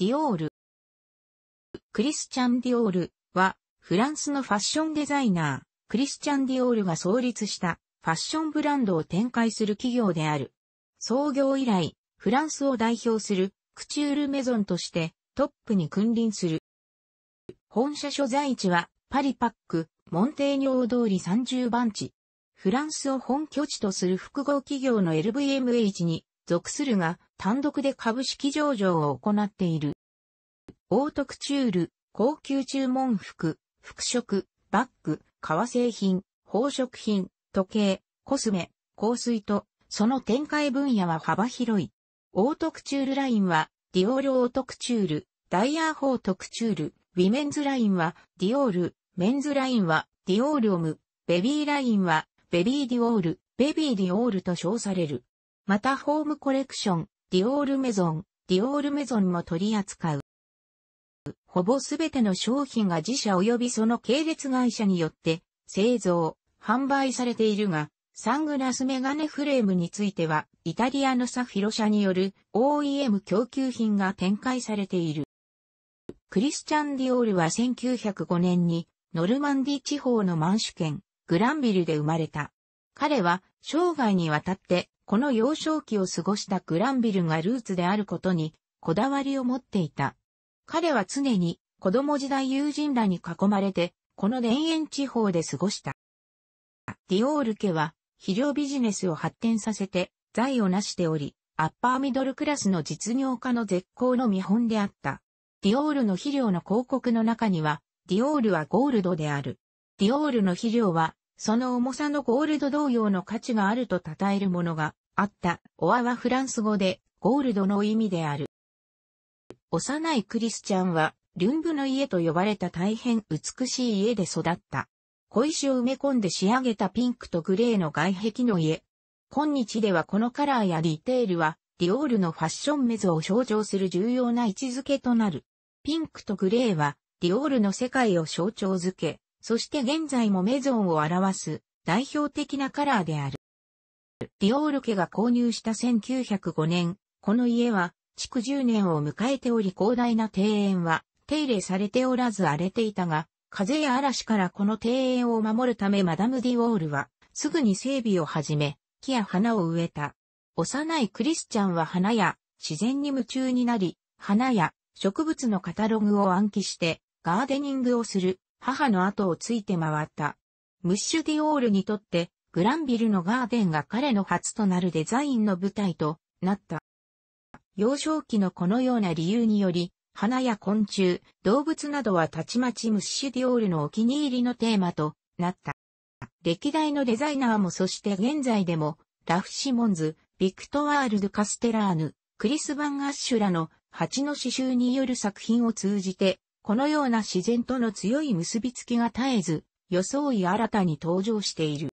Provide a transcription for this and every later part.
ディオール。クリスチャン・ディオールは、フランスのファッションデザイナー、クリスチャン・ディオールが創立したファッションブランドを展開する企業である。創業以来、フランスを代表するクチュールメゾンとしてトップに君臨する。本社所在地はパリパック、モンテーニョー通り30番地。フランスを本拠地とする複合企業の LVMH に属するが、単独で株式上場を行っている。オートクチュール、高級注文服、服飾、バッグ、革製品、宝飾品、時計、コスメ、香水と、その展開分野は幅広い。オートクチュールラインは、ディオールオートクチュール、ダイヤーホートクチュール、ウィメンズラインは、ディオール、メンズラインは、ディオールオム、ベビーラインは、ベビーディオール、ベビーディオールと称される。またホームコレクション、ディオールメゾン、ディオールメゾンも取り扱う。ほぼすべての商品が自社及びその系列会社によって製造、販売されているが、サングラスメガネフレームについては、イタリアのサフィロ社による OEM 供給品が展開されている。クリスチャン・ディオールは1905年に、ノルマンディ地方のマンシュ県、グランビルで生まれた。彼は、生涯にわたってこの幼少期を過ごしたグランビルがルーツであることにこだわりを持っていた。彼は常に子供時代友人らに囲まれて、この田園地方で過ごした。ディオール家は肥料ビジネスを発展させて財を成しており、アッパーミドルクラスの実業家の絶好の見本であった。ディオールの肥料の広告の中には、ディオールはゴールドである。ディオールの肥料はその重さのゴールド同様の価値があると称えるものがあった。オアはフランス語でゴールドの意味である。幼いクリスチャンは、ルンブの家と呼ばれた大変美しい家で育った。小石を埋め込んで仕上げたピンクとグレーの外壁の家。今日ではこのカラーやディテールは、ディオールのファッションメゾを象徴する重要な位置づけとなる。ピンクとグレーは、ディオールの世界を象徴づけ、そして現在もメゾンを表す代表的なカラーである。ディオール家が購入した1905年、この家は築10年を迎えており広大な庭園は手入れされておらず荒れていたが、風や嵐からこの庭園を守るためマダム・ディオールは、すぐに整備を始め、木や花を植えた。幼いクリスチャンは花や自然に夢中になり、花や植物のカタログを暗記してガーデニングをする。母の後をついて回った。ムッシュ・ディオールにとって、グランビルのガーデンが彼の初となるデザインの舞台となった。幼少期のこのような理由により、花や昆虫、動物などはたちまちムッシュ・ディオールのお気に入りのテーマとなった。歴代のデザイナーもそして現在でも、ラフ・シモンズ、ビクトワールド・カステラーヌ、クリス・バン・アッシュらの蜂の刺繍による作品を通じて、このような自然との強い結びつきが絶えず、装い新たに登場している。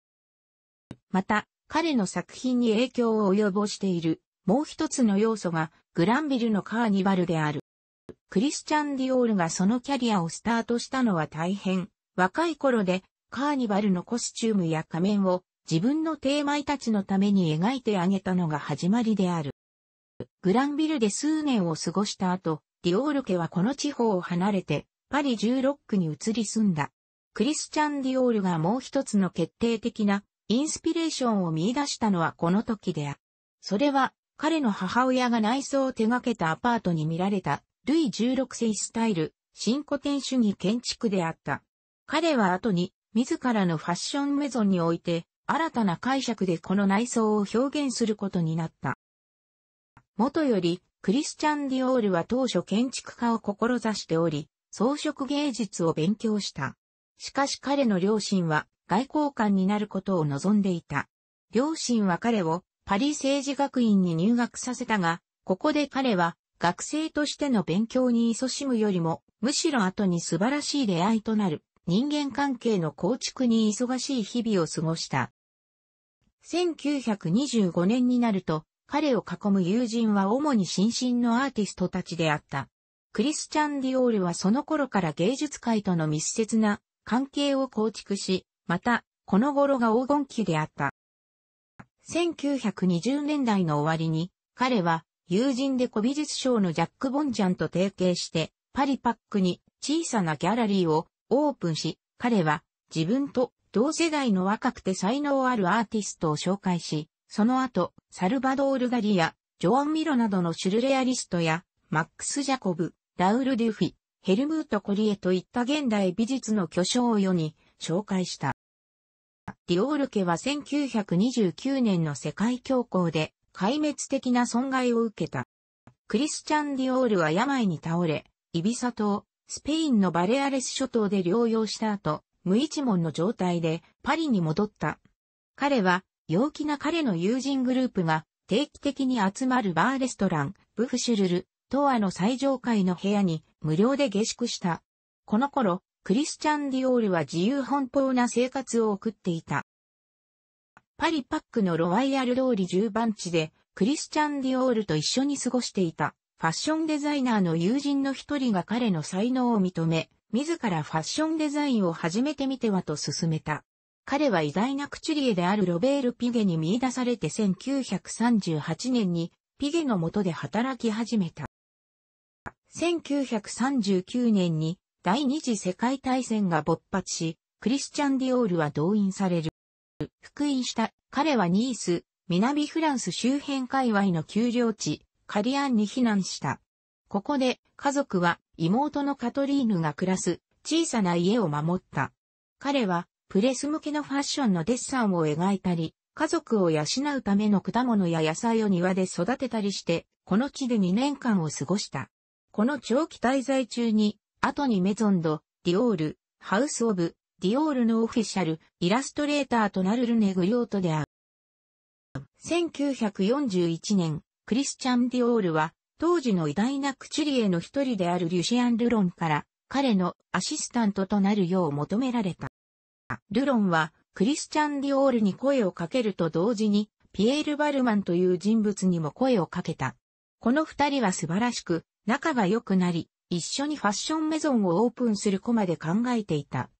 また、彼の作品に影響を及ぼしている、もう一つの要素が、グランビルのカーニバルである。クリスチャン・ディオールがそのキャリアをスタートしたのは大変、若い頃で、カーニバルのコスチュームや仮面を自分のテーマイたちのために描いてあげたのが始まりである。グランビルで数年を過ごした後、ディオール家はこの地方を離れて、パリ16区に移り住んだ。クリスチャン・ディオールがもう一つの決定的なインスピレーションを見出したのはこの時である。それは、彼の母親が内装を手掛けたアパートに見られた、ルイ16世スタイル、新古典主義建築であった。彼は後に、自らのファッションメゾンにおいて、新たな解釈でこの内装を表現することになった。元より、クリスチャン・ディオールは当初建築家を志しており、装飾芸術を勉強した。しかし彼の両親は外交官になることを望んでいた。両親は彼をパリ政治学院に入学させたが、ここで彼は学生としての勉強に勤しむよりも、むしろ後に素晴らしい出会いとなる人間関係の構築に忙しい日々を過ごした。1925年になると、彼を囲む友人は主に新進のアーティストたちであった。クリスチャン・ディオールはその頃から芸術界との密接な関係を構築し、また、この頃が黄金期であった。1920年代の終わりに、彼は友人で古美術賞のジャック・ボンジャンと提携して、パリパックに小さなギャラリーをオープンし、彼は自分と同世代の若くて才能あるアーティストを紹介し、その後、サルバドール・ガリア、ジョアン・ミロなどのシュルレアリストや、マックス・ジャコブ、ラウル・デュフィ、ヘルムート・コリエといった現代美術の巨匠を世に紹介した。ディオール家は1929年の世界恐慌で壊滅的な損害を受けた。クリスチャン・ディオールは病に倒れ、イビサ島、スペインのバレアレス諸島で療養した後、無一文の状態でパリに戻った。彼は陽気な彼の友人グループが定期的に集まるバーレストラン、ブフシュルル、東亜の最上階の部屋に無料で下宿した。この頃、クリスチャン・ディオールは自由奔放な生活を送っていた。パリパックのロワイヤル通り10番地で、クリスチャン・ディオールと一緒に過ごしていた、ファッションデザイナーの友人の一人が彼の才能を認め、自らファッションデザインを始めてみてはと勧めた。彼は偉大なクチュリエであるロベール・ピゲに見出されて1938年にピゲの下で働き始めた。1939年に第二次世界大戦が勃発し、クリスチャン・ディオールは動員される。復員した彼はニース、南フランス周辺界隈の丘陵地、カリアンに避難した。ここで家族は妹のカトリーヌが暮らす小さな家を守った。彼はプレス向けのファッションのデッサンを描いたり、家族を養うための果物や野菜を庭で育てたりして、この地で2年間を過ごした。この長期滞在中に、後にメゾンド、ディオール、ハウスオブ、ディオールのオフィシャル、イラストレーターとなるルネ・グヨートである。1941年、クリスチャン・ディオールは、当時の偉大なクチュリエの一人であるリュシアン・ルロンから、彼のアシスタントとなるよう求められた。ルロンは、クリスチャン・ディオールに声をかけると同時に、ピエール・バルマンという人物にも声をかけた。この二人は素晴らしく、仲が良くなり、一緒にファッションメゾンをオープンする子まで考えていた。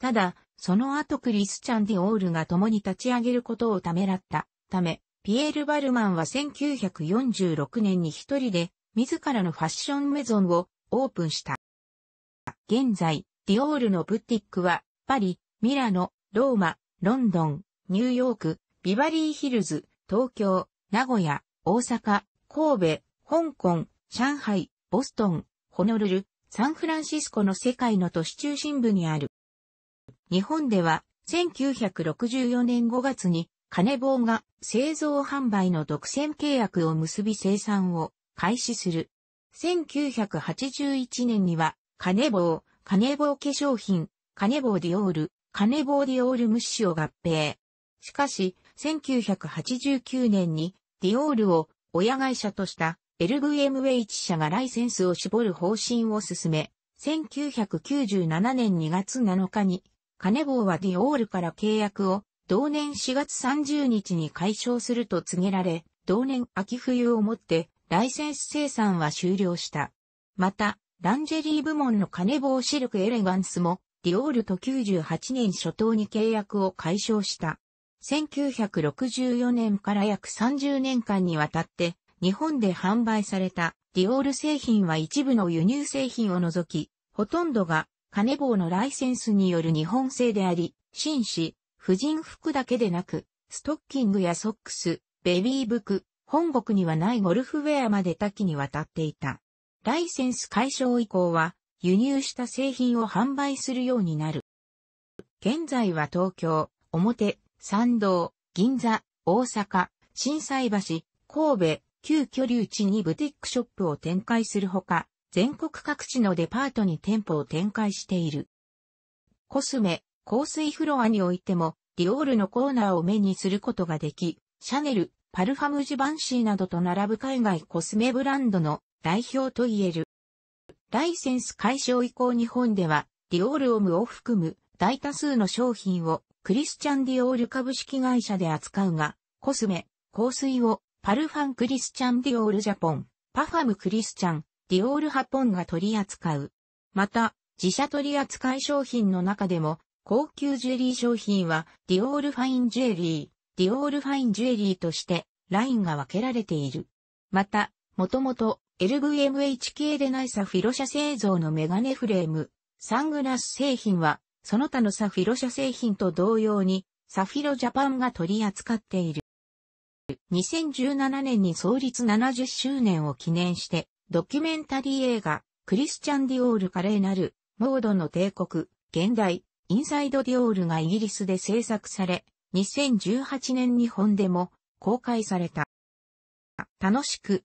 ただ、その後クリスチャン・ディオールが共に立ち上げることをためらったため、ピエール・バルマンは1946年に一人で自らのファッションメゾンをオープンした。現在、ディオールのブティックはパリ、ミラノ、ローマ、ロンドン、ニューヨーク、ビバリーヒルズ、東京、名古屋、大阪、神戸、香港、上海、ボストン、ホノルル、サンフランシスコの世界の都市中心部にある。日本では1964年5月にカネボウが製造販売の独占契約を結び生産を開始する。1981年にはカネボウ、カネボウ化粧品、カネボウディオール、カネボーディオールムッシュを合併。しかし、1989年にディオールを親会社とした LVMH 社がライセンスを絞る方針を進め、1997年2月7日に、カネボーはディオールから契約を同年4月30日に解消すると告げられ、同年秋冬をもってライセンス生産は終了した。また、ランジェリー部門のカネボーシルクエレガンスもディオールと98年初頭に契約を解消した。1964年から約30年間にわたって日本で販売されたディオール製品は一部の輸入製品を除き、ほとんどがカネボウのライセンスによる日本製であり、紳士、婦人服だけでなく、ストッキングやソックス、ベビーブク、本国にはないゴルフウェアまで多岐にわたっていた。ライセンス解消以降は、輸入した製品を販売するようになる。現在は東京、表、参道、銀座、大阪、震災橋、神戸、旧居留地にブティックショップを展開するほか、全国各地のデパートに店舗を展開している。コスメ、香水フロアにおいても、ディオールのコーナーを目にすることができ、シャネル、パルファムジバンシーなどと並ぶ海外コスメブランドの代表といえる。ライセンス解消以降日本では、ディオールオムを含む大多数の商品をクリスチャンディオール株式会社で扱うが、コスメ、香水をパルファンクリスチャンディオールジャポン、パファムクリスチャン、ディオールハポンが取り扱う。また、自社取扱い商品の中でも、高級ジュエリー商品は、ディオールファインジュエリー、ディオールファインジュエリーとして、ラインが分けられている。また、もともと、LVMH 系でないサフィロ社製造のメガネフレーム、サングラス製品は、その他のサフィロ社製品と同様に、サフィロジャパンが取り扱っている。2017年に創立70周年を記念して、ドキュメンタリー映画、クリスチャン・ディオール・華麗なる、モードの帝国、現代、インサイド・ディオールがイギリスで制作され、2018年日本でも公開された。楽しく、